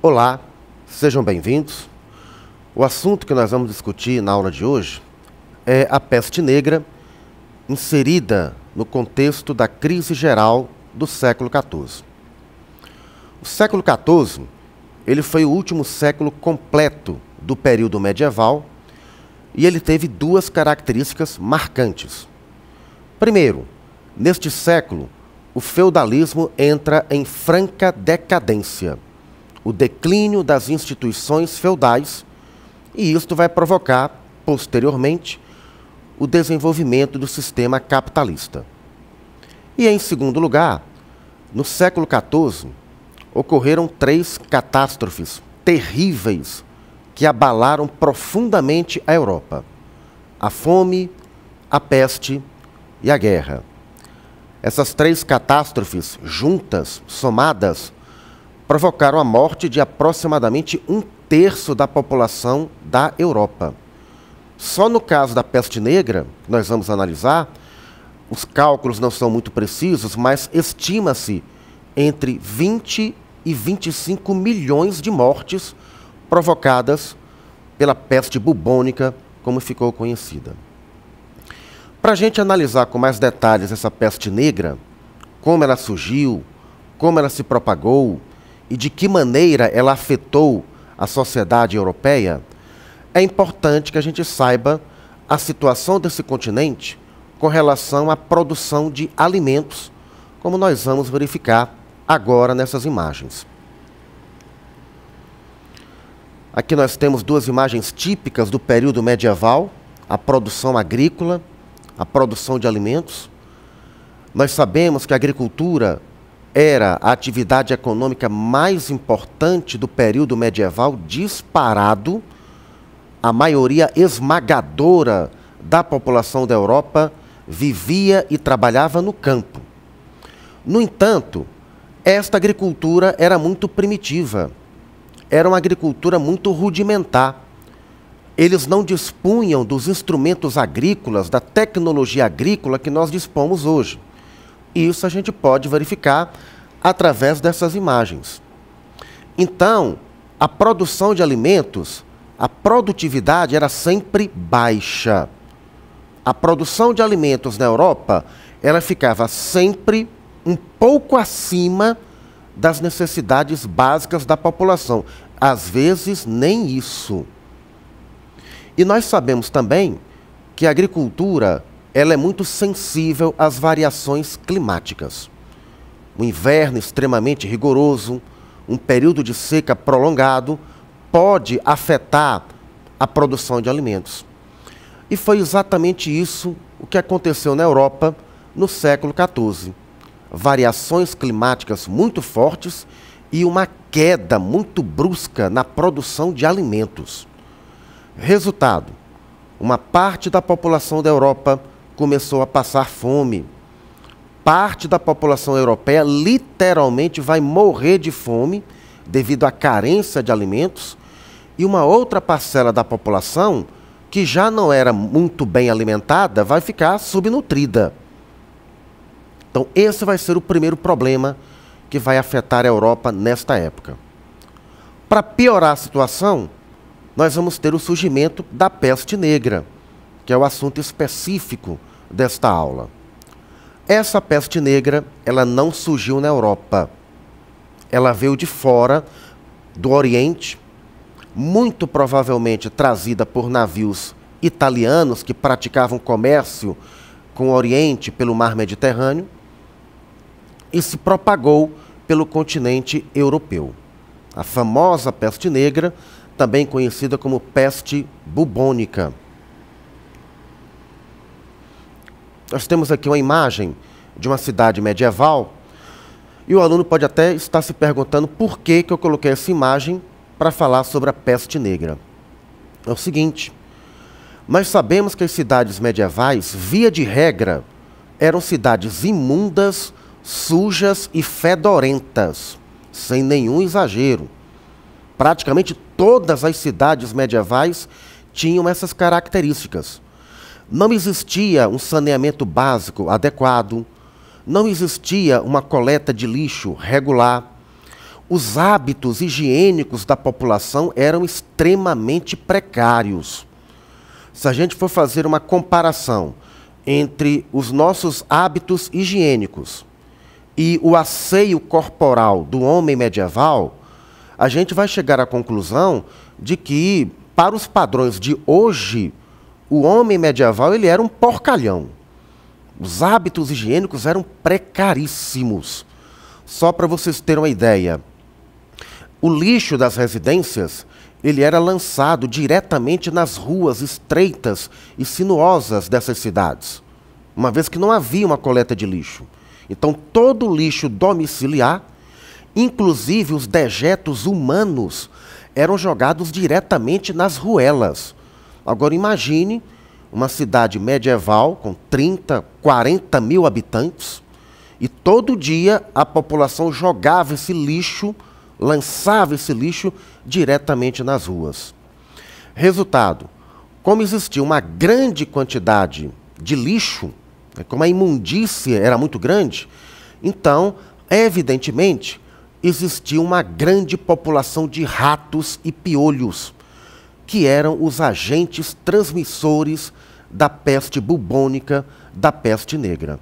Olá, sejam bem-vindos. O assunto que nós vamos discutir na aula de hoje é a peste negra inserida no contexto da crise geral do século XIV. O século XIV ele foi o último século completo do período medieval e ele teve duas características marcantes. Primeiro, neste século, o feudalismo entra em franca decadência o declínio das instituições feudais, e isto vai provocar, posteriormente, o desenvolvimento do sistema capitalista. E, em segundo lugar, no século XIV, ocorreram três catástrofes terríveis que abalaram profundamente a Europa: a fome, a peste e a guerra. Essas três catástrofes juntas, somadas, provocaram a morte de aproximadamente um terço da população da Europa. Só no caso da peste negra, que nós vamos analisar, os cálculos não são muito precisos, mas estima-se entre 20 e 25 milhões de mortes provocadas pela peste bubônica, como ficou conhecida. Para a gente analisar com mais detalhes essa peste negra, como ela surgiu, como ela se propagou, e de que maneira ela afetou a sociedade europeia, é importante que a gente saiba a situação desse continente com relação à produção de alimentos, como nós vamos verificar agora nessas imagens. Aqui nós temos duas imagens típicas do período medieval, a produção agrícola, a produção de alimentos. Nós sabemos que a agricultura era a atividade econômica mais importante do período medieval, disparado, a maioria esmagadora da população da Europa vivia e trabalhava no campo. No entanto, esta agricultura era muito primitiva, era uma agricultura muito rudimentar. Eles não dispunham dos instrumentos agrícolas, da tecnologia agrícola que nós dispomos hoje. Isso a gente pode verificar através dessas imagens. Então, a produção de alimentos, a produtividade era sempre baixa. A produção de alimentos na Europa, ela ficava sempre um pouco acima das necessidades básicas da população. Às vezes, nem isso. E nós sabemos também que a agricultura ela é muito sensível às variações climáticas. Um inverno extremamente rigoroso, um período de seca prolongado, pode afetar a produção de alimentos. E foi exatamente isso o que aconteceu na Europa no século XIV. Variações climáticas muito fortes e uma queda muito brusca na produção de alimentos. Resultado: uma parte da população da Europa começou a passar fome. Parte da população europeia literalmente vai morrer de fome devido à carência de alimentos, e uma outra parcela da população, que já não era muito bem alimentada, vai ficar subnutrida. Então, esse vai ser o primeiro problema que vai afetar a Europa nesta época. Para piorar a situação, nós vamos ter o surgimento da peste negra, que é o assunto específico desta aula. Essa peste negra, ela não surgiu na Europa. Ela veio de fora, do Oriente, muito provavelmente trazida por navios italianos que praticavam comércio com o Oriente pelo mar Mediterrâneo e se propagou pelo continente europeu. A famosa peste negra, também conhecida como peste bubônica. Nós temos aqui uma imagem de uma cidade medieval e o aluno pode até estar se perguntando por que, que eu coloquei essa imagem para falar sobre a peste negra. É o seguinte, nós sabemos que as cidades medievais, via de regra, eram cidades imundas, sujas e fedorentas, sem nenhum exagero. Praticamente todas as cidades medievais tinham essas características. Não existia um saneamento básico adequado, não existia uma coleta de lixo regular. Os hábitos higiênicos da população eram extremamente precários. Se a gente for fazer uma comparação entre os nossos hábitos higiênicos e o asseio corporal do homem medieval, a gente vai chegar à conclusão de que, para os padrões de hoje, o homem medieval ele era um porcalhão. Os hábitos higiênicos eram precaríssimos. Só para vocês terem uma ideia, o lixo das residências ele era lançado diretamente nas ruas estreitas e sinuosas dessas cidades, uma vez que não havia uma coleta de lixo. Então, todo o lixo domiciliar, inclusive os dejetos humanos, eram jogados diretamente nas ruelas. Agora imagine uma cidade medieval com 30, 40 mil habitantes e todo dia a população jogava esse lixo, lançava esse lixo diretamente nas ruas. Resultado: como existia uma grande quantidade de lixo, né, como a imundícia era muito grande, então, evidentemente, existia uma grande população de ratos e piolhos que eram os agentes transmissores da peste bubônica, da peste negra.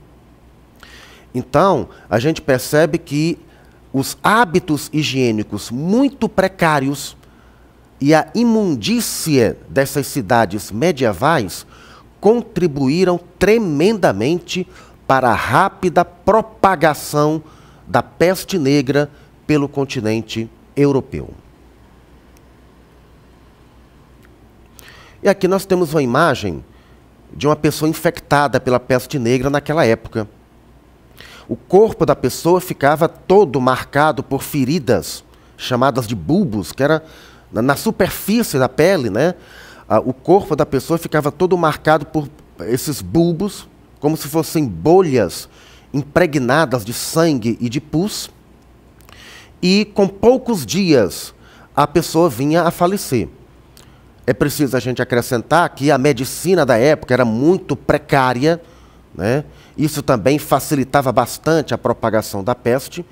Então, a gente percebe que os hábitos higiênicos muito precários e a imundícia dessas cidades medievais contribuíram tremendamente para a rápida propagação da peste negra pelo continente europeu. E aqui nós temos uma imagem de uma pessoa infectada pela peste negra naquela época. O corpo da pessoa ficava todo marcado por feridas, chamadas de bulbos, que era na superfície da pele, né? o corpo da pessoa ficava todo marcado por esses bulbos, como se fossem bolhas impregnadas de sangue e de pus. E com poucos dias a pessoa vinha a falecer. É preciso a gente acrescentar que a medicina da época era muito precária, né? Isso também facilitava bastante a propagação da peste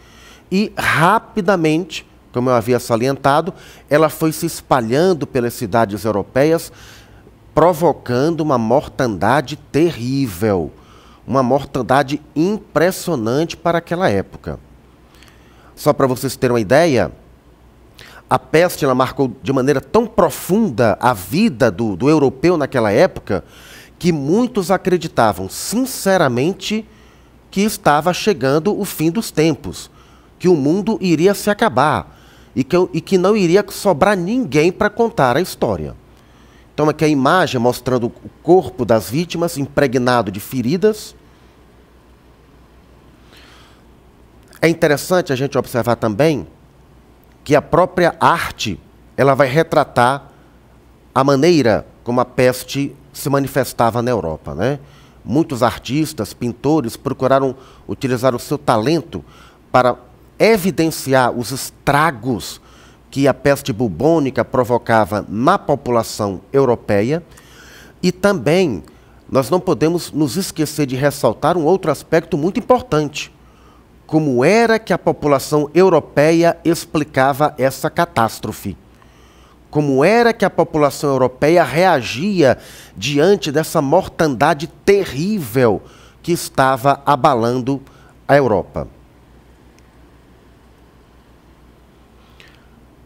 e rapidamente, como eu havia salientado, ela foi se espalhando pelas cidades europeias, provocando uma mortandade terrível, uma mortandade impressionante para aquela época. Só para vocês terem uma ideia, a peste ela marcou de maneira tão profunda a vida do, do europeu naquela época que muitos acreditavam sinceramente que estava chegando o fim dos tempos, que o mundo iria se acabar e que, e que não iria sobrar ninguém para contar a história. Então, aqui a imagem mostrando o corpo das vítimas impregnado de feridas. É interessante a gente observar também que a própria arte ela vai retratar a maneira como a peste se manifestava na Europa, né? Muitos artistas, pintores procuraram utilizar o seu talento para evidenciar os estragos que a peste bubônica provocava na população europeia e também nós não podemos nos esquecer de ressaltar um outro aspecto muito importante como era que a população europeia explicava essa catástrofe. Como era que a população europeia reagia diante dessa mortandade terrível que estava abalando a Europa.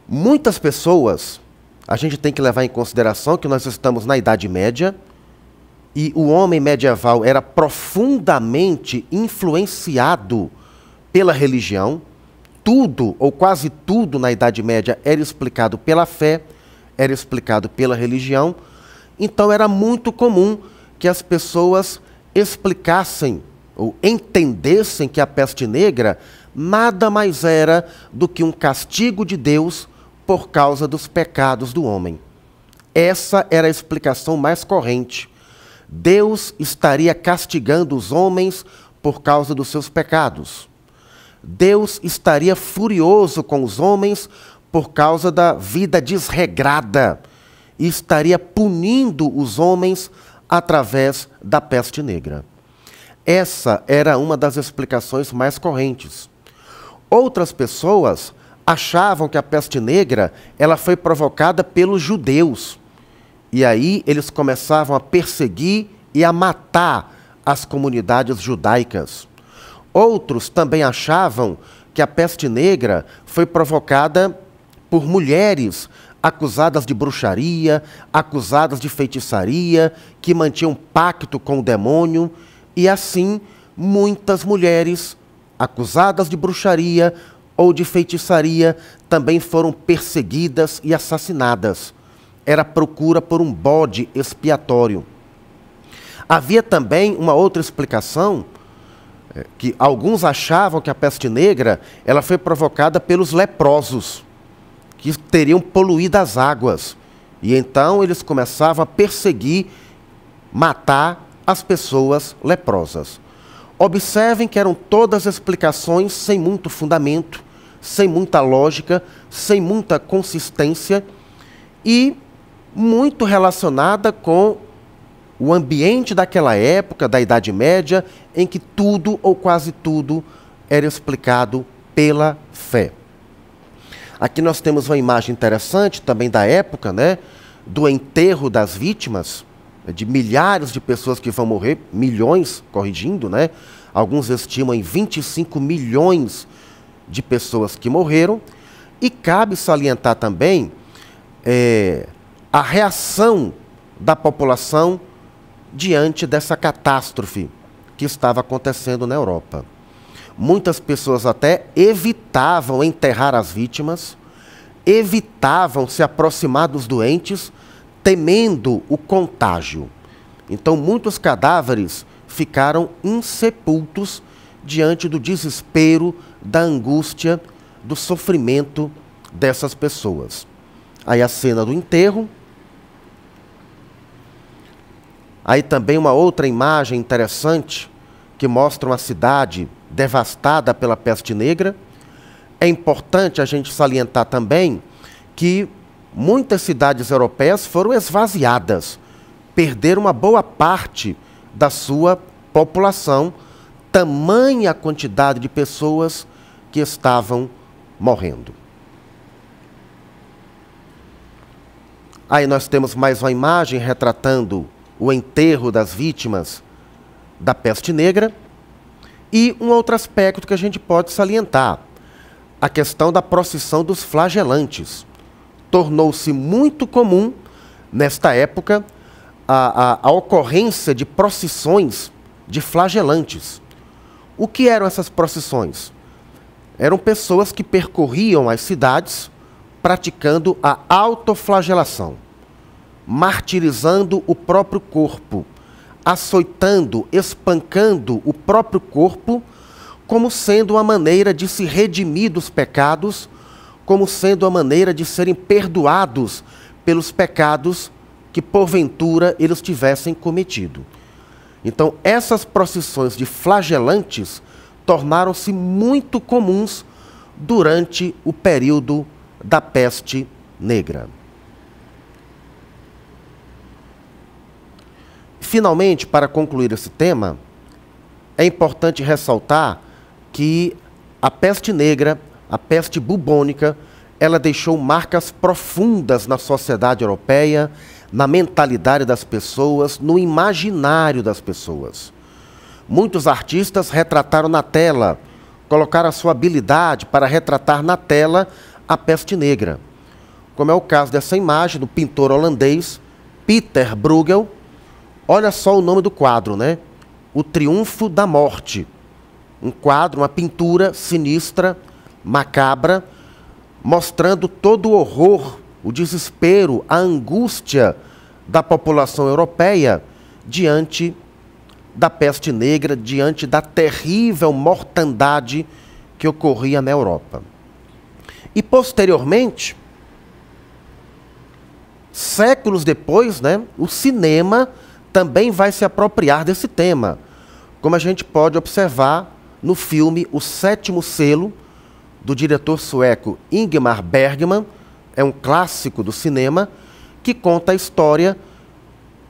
Muitas pessoas, a gente tem que levar em consideração que nós estamos na Idade Média e o homem medieval era profundamente influenciado pela religião, tudo ou quase tudo na Idade Média era explicado pela fé, era explicado pela religião, então era muito comum que as pessoas explicassem ou entendessem que a peste negra nada mais era do que um castigo de Deus por causa dos pecados do homem. Essa era a explicação mais corrente. Deus estaria castigando os homens por causa dos seus pecados. Deus estaria furioso com os homens por causa da vida desregrada e estaria punindo os homens através da peste negra. Essa era uma das explicações mais correntes. Outras pessoas achavam que a peste negra ela foi provocada pelos judeus. E aí eles começavam a perseguir e a matar as comunidades judaicas. Outros também achavam que a peste negra foi provocada por mulheres acusadas de bruxaria, acusadas de feitiçaria, que mantinham pacto com o demônio, e assim muitas mulheres acusadas de bruxaria ou de feitiçaria também foram perseguidas e assassinadas. Era procura por um bode expiatório. Havia também uma outra explicação que alguns achavam que a peste negra ela foi provocada pelos leprosos, que teriam poluído as águas. E então eles começavam a perseguir, matar as pessoas leprosas. Observem que eram todas explicações sem muito fundamento, sem muita lógica, sem muita consistência e muito relacionada com o ambiente daquela época, da Idade Média, em que tudo ou quase tudo era explicado pela fé. Aqui nós temos uma imagem interessante também da época, né, do enterro das vítimas, de milhares de pessoas que vão morrer, milhões, corrigindo, né? Alguns estimam em 25 milhões de pessoas que morreram. E cabe salientar também é, a reação da população diante dessa catástrofe que estava acontecendo na Europa. Muitas pessoas até evitavam enterrar as vítimas, evitavam se aproximar dos doentes, temendo o contágio. Então, muitos cadáveres ficaram insepultos diante do desespero, da angústia, do sofrimento dessas pessoas. Aí a cena do enterro, Aí também uma outra imagem interessante que mostra uma cidade devastada pela peste negra. É importante a gente salientar também que muitas cidades europeias foram esvaziadas, perderam uma boa parte da sua população, tamanha quantidade de pessoas que estavam morrendo. Aí nós temos mais uma imagem retratando o enterro das vítimas da peste negra. E um outro aspecto que a gente pode salientar, a questão da procissão dos flagelantes. Tornou-se muito comum, nesta época, a, a, a, ocorrência de procissões de flagelantes. O que eram essas procissões? Eram pessoas que percorriam as cidades praticando a autoflagelação martirizando o próprio corpo, açoitando, espancando o próprio corpo, como sendo uma maneira de se redimir dos pecados, como sendo a maneira de serem perdoados pelos pecados que porventura eles tivessem cometido. Então, essas procissões de flagelantes tornaram-se muito comuns durante o período da peste negra. Finalmente, para concluir esse tema, é importante ressaltar que a peste negra, a peste bubônica, ela deixou marcas profundas na sociedade europeia, na mentalidade das pessoas, no imaginário das pessoas. Muitos artistas retrataram na tela, colocaram a sua habilidade para retratar na tela a peste negra. Como é o caso dessa imagem do pintor holandês Peter Bruegel, Olha só o nome do quadro, né? O Triunfo da Morte. Um quadro, uma pintura sinistra, macabra, mostrando todo o horror, o desespero, a angústia da população europeia diante da peste negra, diante da terrível mortandade que ocorria na Europa. E posteriormente, séculos depois, né, o cinema também vai se apropriar desse tema, como a gente pode observar no filme O Sétimo Selo, do diretor sueco Ingmar Bergman, é um clássico do cinema, que conta a história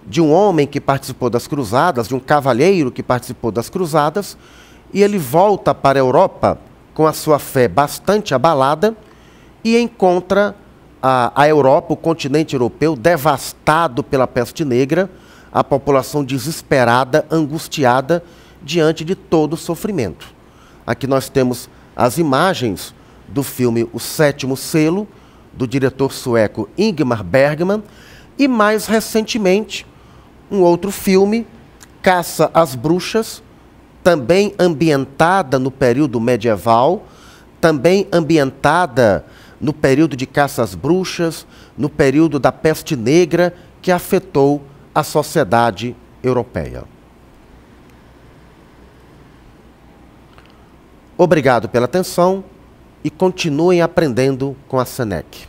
de um homem que participou das cruzadas, de um cavalheiro que participou das cruzadas, e ele volta para a Europa com a sua fé bastante abalada e encontra a, a Europa, o continente europeu, devastado pela peste negra a população desesperada, angustiada diante de todo o sofrimento. Aqui nós temos as imagens do filme O Sétimo Selo, do diretor sueco Ingmar Bergman, e mais recentemente, um outro filme, Caça às Bruxas, também ambientada no período medieval, também ambientada no período de caça às bruxas, no período da peste negra que afetou a sociedade europeia. Obrigado pela atenção e continuem aprendendo com a SENEC.